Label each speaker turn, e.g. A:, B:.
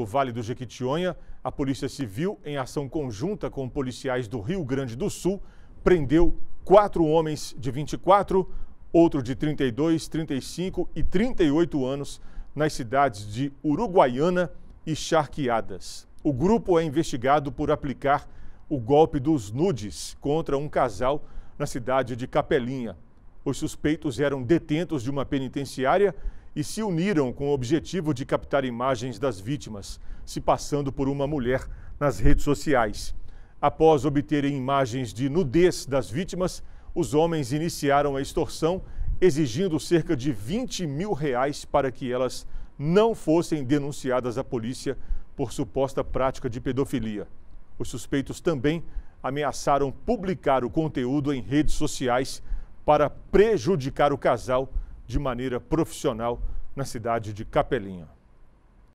A: No Vale do Jequitinhonha, a Polícia Civil, em ação conjunta com policiais do Rio Grande do Sul, prendeu quatro homens de 24, outro de 32, 35 e 38 anos nas cidades de Uruguaiana e Charqueadas. O grupo é investigado por aplicar o golpe dos nudes contra um casal na cidade de Capelinha. Os suspeitos eram detentos de uma penitenciária e se uniram com o objetivo de captar imagens das vítimas, se passando por uma mulher nas redes sociais. Após obterem imagens de nudez das vítimas, os homens iniciaram a extorsão, exigindo cerca de 20 mil reais para que elas não fossem denunciadas à polícia por suposta prática de pedofilia. Os suspeitos também ameaçaram publicar o conteúdo em redes sociais para prejudicar o casal de maneira profissional na cidade de Capelinha.